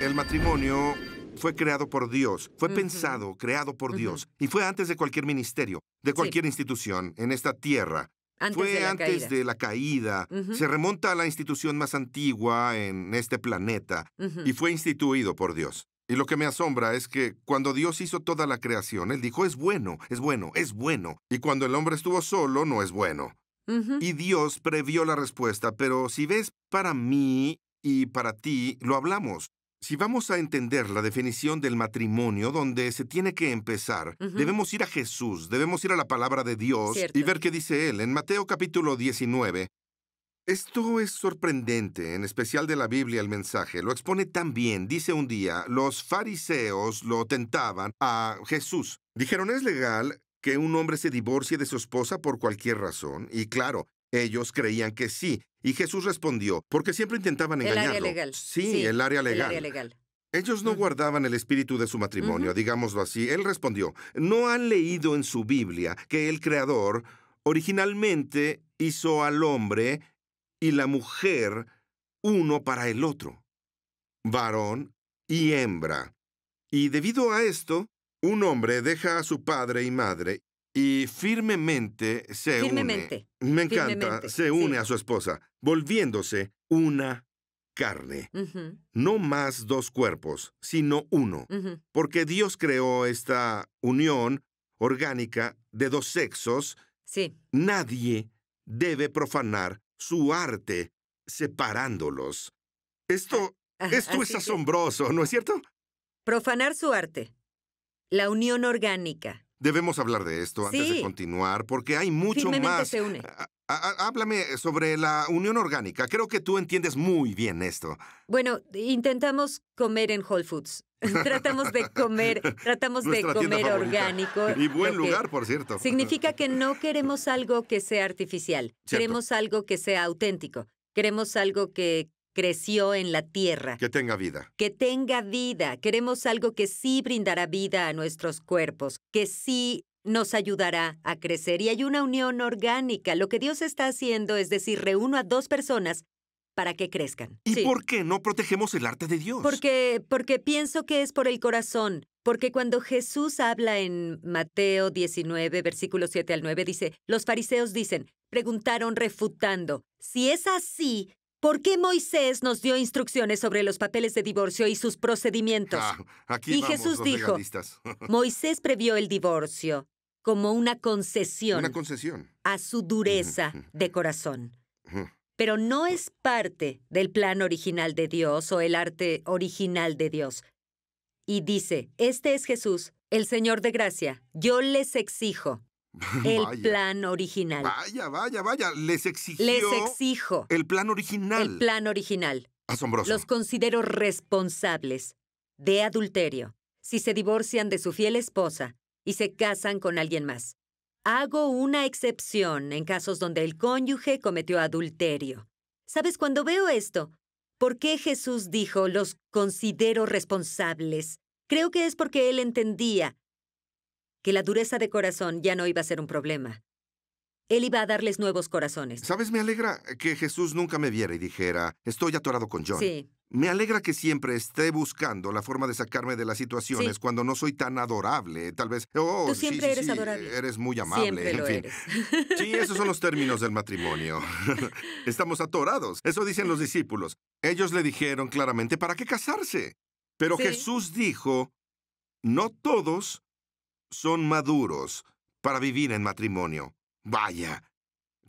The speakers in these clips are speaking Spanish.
El matrimonio fue creado por Dios, fue pensado, creado por Dios, y fue antes de cualquier ministerio, de cualquier institución en esta tierra. fue antes de la caída. Se remonta a la institución más antigua en este planeta y fue instituido por Dios. Y lo que me asombra es que cuando Dios hizo toda la creación, Él dijo, es bueno, es bueno, es bueno. Y cuando el hombre estuvo solo, no es bueno. Y Dios previó la respuesta, pero si ves, para mí y para ti, lo hablamos. Si vamos a entender la definición del matrimonio, donde se tiene que empezar, debemos ir a Jesús, debemos ir a la palabra de Dios y ver qué dice Él en Mateo capítulo 19. Esto es sorprendente, en especial de la Biblia el mensaje. Lo expone tan bien. Dice un día, los fariseos lo tentaban a Jesús. Dijeron, es legal que un hombre se divorcie de su esposa por cualquier razón. Y claro, ellos creían que sí, y Jesús respondió, porque siempre intentaban engañarlo. El área legal. Sí, el, área legal. legal. Ellos no guardaban el espíritu de su matrimonio, digámoslo así. Él respondió, ¿no han leído en su Biblia que el Creador originalmente hizo al hombre y la mujer uno para el otro, varón y hembra? Y debido a esto, un hombre deja a su padre y madre y firmemente se firmemente. une. Me encanta, se une a su esposa, volviéndose una carne. No más dos cuerpos, sino uno. Porque Dios creó esta unión orgánica de dos sexos. Sí. Nadie debe profanar su arte separándolos. Ah, esto, ah, esto es asombroso, ¿no es cierto? Profanar su arte. La unión orgánica. Debemos hablar de esto antes de continuar, porque hay mucho más. Se une. Ah, ah, ah, háblame sobre la unión orgánica. Creo que tú entiendes muy bien esto. Bueno, intentamos comer en Whole Foods. tratamos de comer, tratamos de comer orgánico. Y buen lugar, por cierto. Significa que no queremos algo que sea artificial. Queremos algo que sea auténtico. Queremos algo que creció en la tierra. Que tenga vida. Que tenga vida. Queremos algo que sí brindará vida a nuestros cuerpos, que sí nos ayudará a crecer. Y hay una unión orgánica. Lo que Dios está haciendo es decir, reúno a dos personas para que crezcan. ¿Y por qué no protegemos el arte de Dios? Porque, porque pienso que es por el corazón. Porque cuando Jesús habla en Mateo 19, versículo 7 al 9, dice, los fariseos dicen, preguntaron refutando, si es así, ¿Por qué Moisés nos dio instrucciones sobre los papeles de divorcio y sus procedimientos? Ah, y Jesús dijo, Moisés previó el divorcio como una concesión. a su dureza de corazón. Pero no es parte del plan original de Dios o el arte original de Dios. Y dice, este es Jesús, el Señor de gracia, yo les exijo el plan original. Vaya, vaya, vaya. Les exigió. Les exijo. El plan original. El plan original. Asombroso. Los considero responsables de adulterio si se divorcian de su fiel esposa y se casan con alguien más. Hago una excepción en casos donde el cónyuge cometió adulterio. ¿Sabes cuando veo esto? ¿Por qué Jesús dijo los considero responsables? Creo que es porque él entendía que la dureza de corazón ya no iba a ser un problema. Él iba a darles nuevos corazones. ¿Sabes? Me alegra que Jesús nunca me viera y dijera, estoy atorado con John. Sí. Me alegra que siempre esté buscando la forma de sacarme de las situaciones cuando no soy tan adorable. Tal vez, oh, Tú siempre eres adorable. Eres muy amable. en fin. Sí, esos son los términos del matrimonio. Estamos atorados. Eso dicen los discípulos. Ellos le dijeron claramente, ¿para qué casarse? Pero Jesús dijo, no todos son maduros para vivir en matrimonio. Vaya.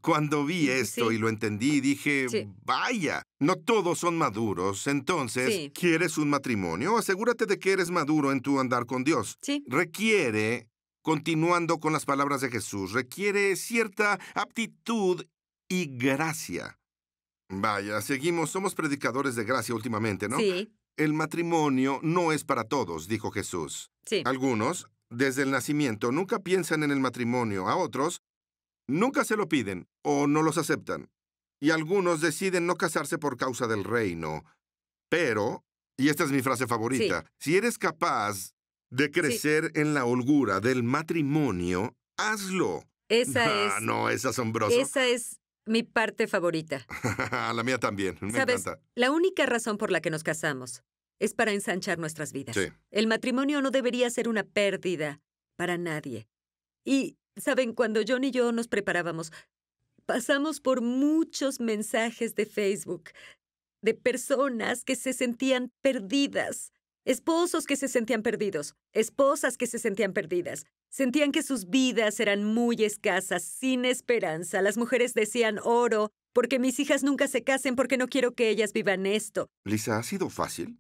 Cuando vi esto y lo entendí, dije, vaya, no todos son maduros. Entonces, ¿quieres un matrimonio? Asegúrate de que eres maduro en tu andar con Dios. Requiere, continuando con las palabras de Jesús, requiere cierta aptitud y gracia. Vaya, seguimos, somos predicadores de gracia últimamente, ¿no? Sí. El matrimonio no es para todos, dijo Jesús. Sí. Algunos desde el nacimiento nunca piensan en el matrimonio, a otros nunca se lo piden o no los aceptan, y algunos deciden no casarse por causa del reino. Pero, y esta es mi frase favorita, si eres capaz de crecer en la holgura del matrimonio, hazlo. Esa ah, es. No, es asombroso. Esa es mi parte favorita. la mía también. Me ¿Sabes? La única razón por la que nos casamos es para ensanchar nuestras vidas. El matrimonio no debería ser una pérdida para nadie. Y, ¿saben? Cuando John y yo nos preparábamos, pasamos por muchos mensajes de Facebook de personas que se sentían perdidas, esposos que se sentían perdidos, esposas que se sentían perdidas. Sentían que sus vidas eran muy escasas, sin esperanza. Las mujeres decían oro, porque mis hijas nunca se casen, porque no quiero que ellas vivan esto. Lisa, ¿ha sido fácil?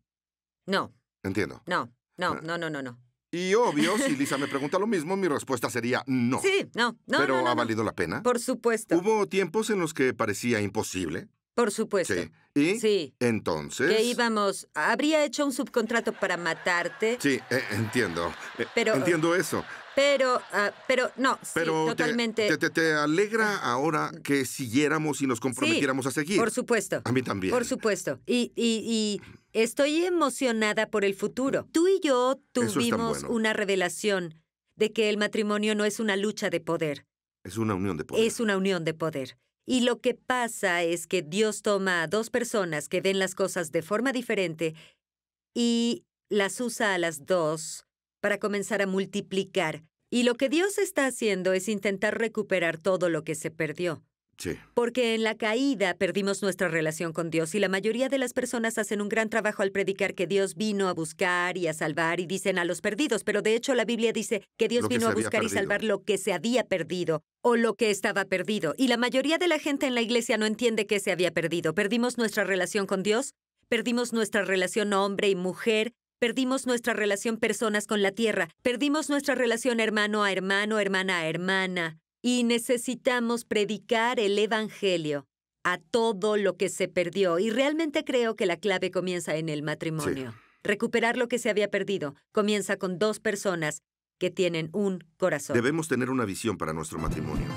No. Entiendo. No, no, ah. no, no, no, no. Y obvio, si Lisa me pregunta lo mismo, mi respuesta sería no. Sí, no, no. Pero no, ¿ha valido la pena? Por supuesto. ¿Hubo tiempos en los que parecía imposible? Por supuesto. Sí. ¿Y? Sí. Entonces. Que íbamos. Habría hecho un subcontrato para matarte. Sí, e, entiendo. E, pero. Entiendo eh, eso. Pero, ah, pero no, pero totalmente. Te, alegra ah. ahora que siguiéramos y nos comprometiéramos a seguir. Por supuesto. A mí también. Por supuesto. Y, y, y Estoy emocionada por el futuro. Tú y yo tuvimos una revelación de que el matrimonio no es una lucha de poder. Es una unión de poder. Es una unión de poder. Y lo que pasa es que Dios toma a dos personas que ven las cosas de forma diferente y las usa a las dos para comenzar a multiplicar. Y lo que Dios está haciendo es intentar recuperar todo lo que se perdió. Porque en la caída perdimos nuestra relación con Dios y la mayoría de las personas hacen un gran trabajo al predicar que Dios vino a buscar y a salvar y dicen a los perdidos, pero de hecho la Biblia dice que Dios vino a buscar y salvar lo que se había perdido o lo que estaba perdido. Y la mayoría de la gente en la iglesia no entiende que se había perdido. Perdimos nuestra relación con Dios, perdimos nuestra relación hombre y mujer, Perdimos nuestra relación personas con la tierra, perdimos nuestra relación hermano a hermano, hermana a hermana. Y necesitamos predicar el Evangelio a todo lo que se perdió. Y realmente creo que la clave comienza en el matrimonio. Recuperar lo que se había perdido comienza con dos personas que tienen un corazón. Debemos tener una visión para nuestro matrimonio.